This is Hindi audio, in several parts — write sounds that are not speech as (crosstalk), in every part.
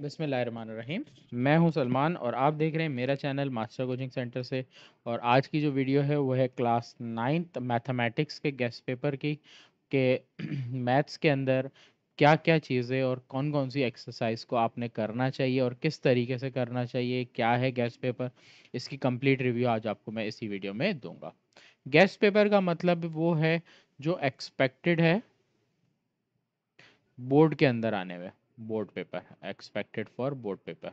बसमीम मैं हूं सलमान और आप देख रहे हैं मेरा चैनल मास्टर कोचिंग सेंटर से और आज की जो वीडियो है वो है क्लास नाइन्थ मैथमेटिक्स के गेस्ट पेपर की के (clears throat) मैथ्स के अंदर क्या क्या चीज़ें और कौन कौन सी एक्सरसाइज को आपने करना चाहिए और किस तरीके से करना चाहिए क्या है गेस्ट पेपर इसकी कंप्लीट रिव्यू आज आपको मैं इसी वीडियो में दूंगा गेस्ट पेपर का मतलब वो है जो एक्सपेक्टेड है बोर्ड के अंदर आने में board paper expected for board paper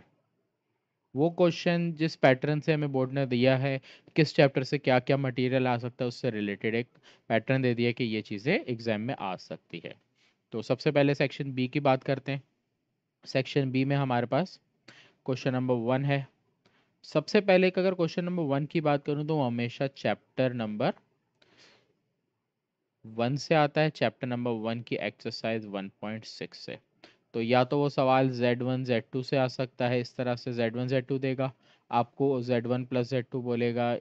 वो क्वेश्चन जिस पैटर्न से हमें बोर्ड ने दिया है किस चैप्टर से क्या क्या मटेरियल आ सकता है उससे रिलेटेड एक पैटर्न दे दिया कि ये चीज़ें एग्जाम में आ सकती है तो सबसे पहले सेक्शन बी की बात करते हैं सेक्शन बी में हमारे पास क्वेश्चन नंबर वन है सबसे पहले अगर क्वेश्चन नंबर वन की बात करूँ तो हमेशा चैप्टर नंबर वन से आता है चैप्टर नंबर वन की एक्सरसाइज वन से तो या तो वो सवाल जेड वन जेड टू से आ सकता है इस तरह से जेड वन जेड टू देगा आपको Z one plus Z two बोलेगा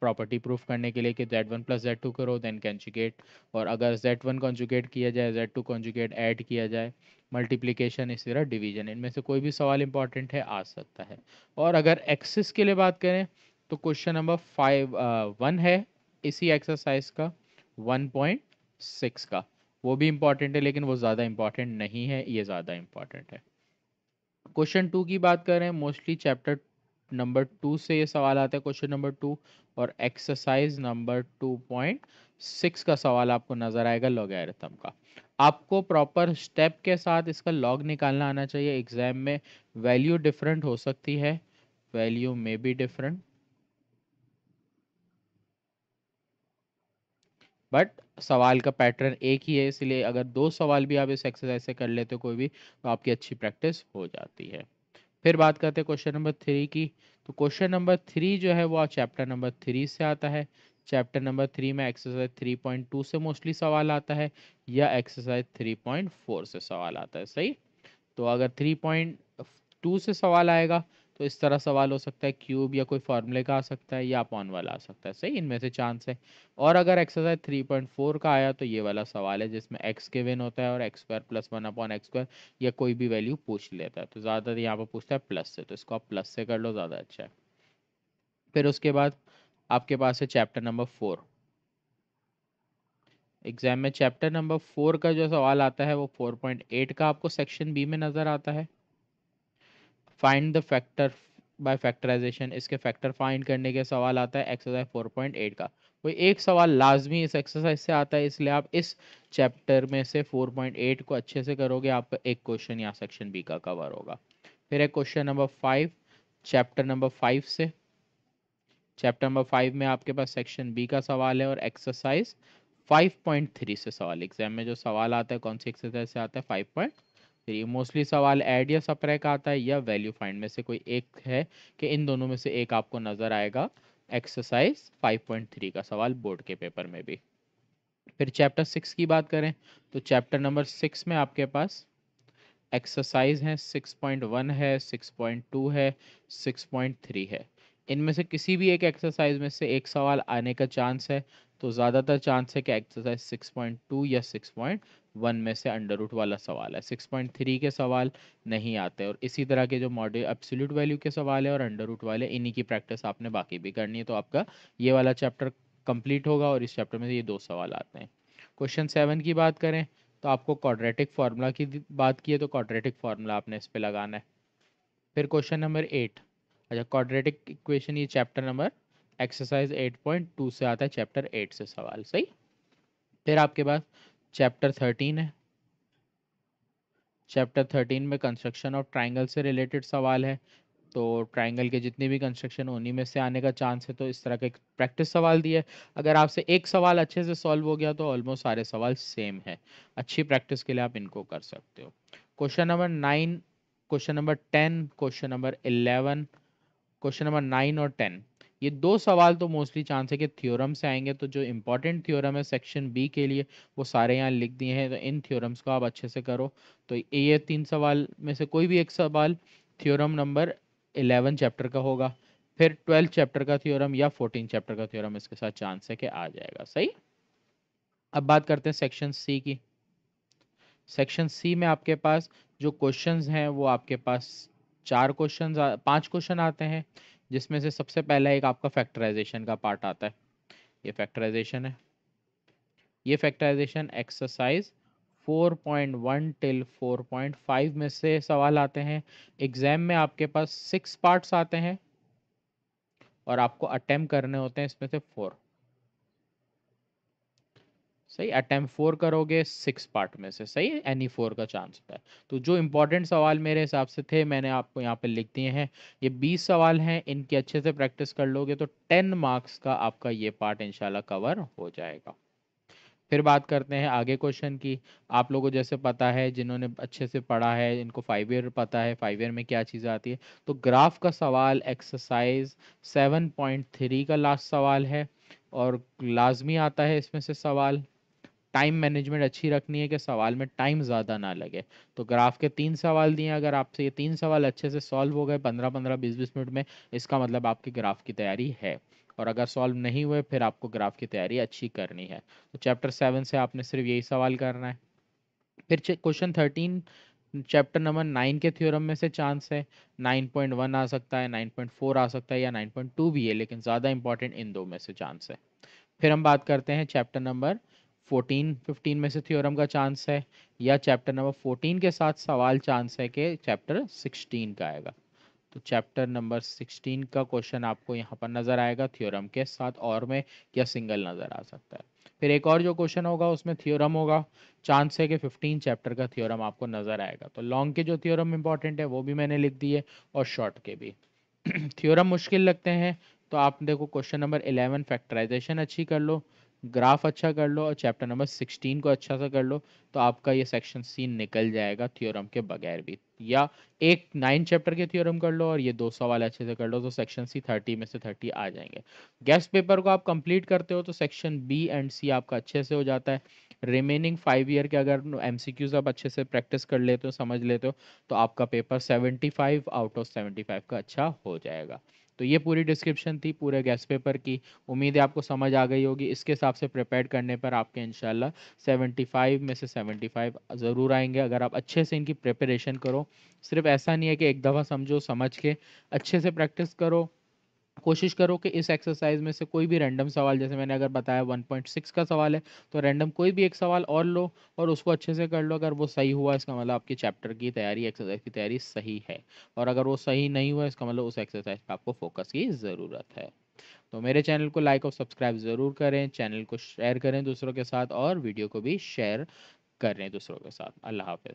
प्रॉपर्टी प्रूफ करने के लिए कि Z one plus Z two करो देन कंजुगेट और अगर जेड वन कॉन्जुगेट किया जाए जेड टू कॉन्जुगेट ऐड किया जाए मल्टीप्लिकेशन इस तरह डिवीजन इनमें से कोई भी सवाल इंपॉर्टेंट है आ सकता है और अगर एक्सिस के लिए बात करें तो क्वेश्चन नंबर फाइव वन है इसी एक्सरसाइज का वन पॉइंट सिक्स का वो भी इम्पॉर्टेंट है लेकिन वो ज़्यादा इम्पॉर्टेंट नहीं है ये ज़्यादा इम्पॉर्टेंट है क्वेश्चन टू की बात करें मोस्टली चैप्टर नंबर टू से ये सवाल आता है क्वेश्चन नंबर टू और exercise number two point six का सवाल आपको नज़र आएगा लॉगरिथम का आपको प्रॉपर स्टेप के साथ इसका लॉग निकालना आना चाहिए एग्जाम में वैल्यू डिफरेंट हो सकती है value may be different but सवाल का पैटर्न एक ही है इसलिए अगर दो सवाल भी आप इस एक्सरसाइज से कर लेते हो कोई भी तो आपकी अच्छी प्रैक्टिस हो जाती है फिर बात करते हैं क्वेश्चन नंबर थ्री की तो क्वेश्चन नंबर थ्री जो है वो चैप्टर नंबर थ्री से आता है चैप्टर नंबर थ्री में एक्सरसाइज थ्री पॉइंट टू से मोस्टली सवाल आता है या एक्सरसाइज थ्री पॉइंट फोर से सवाल आता है सही तो अगर थ्री पॉइंट टू से सवाल आएगा तो इस तरह सवाल हो सकता है क्यूब या कोई फार्मूले का आ सकता है या अपॉन वाला आ सकता है सही इनमें से चांस है और अगर एक्सरसाइज थ्री पॉइंट फोर का आया तो ये वाला सवाल है जिसमें एक्स के विन होता है और X square plus one upon X square या कोई भी वैल्यू पूछ लेता है तो ज़्यादातर यहाँ पर पूछता है प्लस से तो इसको आप प्लस से कर लो ज़्यादा अच्छा है फिर उसके बाद आपके पास है चैप्टर नंबर फोर एग्ज़ाम में चैप्टर नंबर फोर का जो सवाल आता है वो फोर पॉइंट एट का आपको सेक्शन बी में नज़र आता है find the factor by factorization इसके फैक्टर फाइंड करने के सवाल आता है एक्सरसाइज 4.8 का कोई एक सवाल लाजमी इस एक्सरसाइज से आता है इसलिए आप इस चैप्टर में से 4.8 को अच्छे से करोगे आपका एक क्वेश्चन या सेक्शन बी का कवर होगा फिर एक question number five chapter number five से चैप्टर नंबर फाइव में आपके पास सेक्शन बी का सवाल है और एक्सरसाइज 5.3 से सवाल एग्जाम में जो सवाल आता है कौन सी एक्सरसाइज से आता है 5.3 फिर ये मोस्टली सवाल ऐड या सप्रह का आता है या वैल्यू फाइंड में से कोई एक है कि इन दोनों में से एक आपको नज़र आएगा एक्सरसाइज 5.3 का सवाल बोर्ड के पेपर में भी फिर चैप्टर सिक्स की बात करें तो चैप्टर नंबर सिक्स में आपके पास एक्सरसाइज है 6.1 है 6.2 है 6.3 है इनमें से किसी भी एक एक्सरसाइज में से एक सवाल आने का चांस है तो ज़्यादातर चांस है कि एक्सरसाइज 6.2 या वन में से अंडर रूट वाला सवाल है सिक्स पॉइंट थ्री के सवाल नहीं आते और इसी तरह के जो मॉडल एब्सोल्यूट वैल्यू के सवाल है और अंडर रूट वाले इन्हीं की प्रैक्टिस आपने बाकी भी करनी है तो आपका ये वाला चैप्टर कंप्लीट होगा और इस चैप्टर में ये दो सवाल आते हैं क्वेश्चन सेवन की बात करें तो आपको कॉड्रेटिक फार्मूला की बात की है तो कॉड्रेटिक फार्मूला आपने इस पर लगाना है फिर क्वेश्चन नंबर एट अच्छा कॉड्रेटिक इक्वेशन ये chapter number exercise eight point two से आता है चैप्टर एट से सवाल सही फिर आपके पास चैप्टर थर्टीन है चैप्टर थर्टीन में कंस्ट्रक्शन ऑफ ट्राइंगल से रिलेटेड सवाल है तो ट्राइंगल के जितनी भी कंस्ट्रक्शन उन्हीं में से आने का चांस है तो इस तरह का एक प्रैक्टिस सवाल दिया है अगर आपसे एक सवाल अच्छे से सॉल्व हो गया तो ऑलमोस्ट सारे सवाल सेम है अच्छी प्रैक्टिस के लिए आप इनको कर सकते हो question number nine question number ten question number eleven question number nine और टेन ये दो सवाल तो मोस्टली चांस है कि थ्योरम से आएंगे तो जो इम्पोर्टेंट थ्योरम है सेक्शन बी के लिए वो सारे यहाँ लिख दिए हैं तो इन थ्योरम्स को आप अच्छे से करो तो ये तीन सवाल में से कोई भी एक सवाल थ्योरम नंबर एलेवन चैप्टर का होगा फिर ट्वेल्थ चैप्टर का थ्योरम या फोर्टीन चैप्टर का थ्योरम इसके साथ चांस है कि आ जाएगा सही अब बात करते हैं सेक्शन सी की सेक्शन सी में आपके पास जो क्वेश्चंस हैं वो आपके पास चार क्वेश्चन पांच क्वेश्चन आते हैं जिसमें से सबसे पहला एक आपका फैक्टराइजेशन का पार्ट आता है ये फैक्टराइजेशन है ये फैक्टराइजेशन एक्सरसाइज 4.1 टिल 4.5 में से सवाल आते हैं एग्जाम में आपके पास सिक्स पार्ट्स आते हैं और आपको अटेम्प्ट करने होते हैं इसमें से फोर सही अटैम्प्ट फोर करोगे सिक्स पार्ट में से सही एनी फोर का चांस होता है तो जो इंपॉर्टेंट सवाल मेरे हिसाब से थे मैंने आपको यहाँ पे लिख दिए हैं ये बीस सवाल हैं इनकी अच्छे से प्रैक्टिस कर लोगे तो टेन मार्क्स का आपका ये पार्ट इंशाल्लाह कवर हो जाएगा फिर बात करते हैं आगे क्वेश्चन की आप लोगों को जैसे पता है जिन्होंने अच्छे से पढ़ा है इनको फाइव ईयर पता है फाइव ईयर में क्या चीज़ें आती है तो ग्राफ का सवाल एक्सरसाइज सेवन पॉइंट थ्री का लास्ट सवाल है और लाजमी आता है इसमें से सवाल टाइम मैनेजमेंट अच्छी रखनी है कि सवाल में टाइम ज़्यादा ना लगे तो ग्राफ के तीन सवाल दिए अगर आपसे ये तीन सवाल अच्छे से सॉल्व हो गए पंद्रह पंद्रह बीस बीस मिनट में इसका मतलब आपके ग्राफ की तैयारी है और अगर सॉल्व नहीं हुए फिर आपको ग्राफ की तैयारी अच्छी करनी है तो चैप्टर सेवन से आपने सिर्फ यही सवाल करना है फिर question thirteen chapter number nine के थ्योरम में से चांस है नाइन पॉइंट वन आ सकता है नाइन पॉइंट फोर आ सकता है या नाइन पॉइंट टू भी है लेकिन ज़्यादा इंपॉर्टेंट इन दो में से चांस है फिर हम बात करते हैं चैप्टर नंबर फोर्टीन फिफ्टीन में से थ्योरम का चांस है या चैप्टर नंबर फोर्टीन के साथ सवाल चांस है कि चैप्टर सिक्सटीन का आएगा तो चैप्टर नंबर सिक्सटीन का क्वेश्चन आपको यहाँ पर नज़र आएगा थ्योरम के साथ और में या सिंगल नज़र आ सकता है फिर एक और जो क्वेश्चन होगा उसमें थ्योरम होगा चांस है कि फिफ्टीन चैप्टर का थ्योरम आपको नज़र आएगा तो लॉन्ग के जो थ्योरम इंपॉर्टेंट है वो भी मैंने लिख दिए और शॉर्ट के भी थ्योरम (clears throat) मुश्किल लगते हैं तो आप देखो क्वेश्चन नंबर इलेवन फैक्टराइजेशन अच्छी कर लो ग्राफ अच्छा कर लो और चैप्टर नंबर सिक्सटीन को अच्छा सा कर लो तो आपका ये सेक्शन सीन निकल जाएगा थ्योरम के बगैर भी या एक नाइन चैप्टर के थ्योरम कर लो और ये दो सौ वाले अच्छे से कर लो तो सेक्शन सी थर्टी में से थर्टी आ जाएंगे गेस्ट पेपर को आप कंप्लीट करते हो तो सेक्शन बी एंड सी आपका अच्छे से हो जाता है रिमेनिंग फाइव ईयर के अगर एम सी आप अच्छे से प्रैक्टिस कर लेते हो समझ लेते हो तो आपका paper seventy out of seventy का अच्छा हो जाएगा तो ये पूरी डिस्क्रिप्शन थी पूरे गैस पेपर की उम्मीद है आपको समझ आ गई होगी इसके हिसाब से प्रिपेयर करने पर आपके इनशाला फ़ाइव में से फ़ाइव ज़रूर आएंगे अगर आप अच्छे से इनकी प्रिपरेशन करो सिर्फ ऐसा नहीं है कि एक दफ़ा समझो समझ के अच्छे से प्रैक्टिस करो कोशिश करो कि इस एक्सरसाइज में से कोई भी रैंडम सवाल जैसे मैंने अगर बताया 1.6 का सवाल है तो रैंडम कोई भी एक सवाल और लो और उसको अच्छे से कर लो अगर वो सही हुआ इसका मतलब आपके चैप्टर की तैयारी एक्सरसाइज की तैयारी सही है और अगर वो सही नहीं हुआ इसका मतलब उस एक्सरसाइज पर आपको फोकस की ज़रूरत है तो मेरे चैनल को लाइक और सब्सक्राइब ज़रूर करें चैनल को शेयर करें दूसरों के साथ और वीडियो को भी शेयर करें दूसरों के साथ अल्लाह हाफ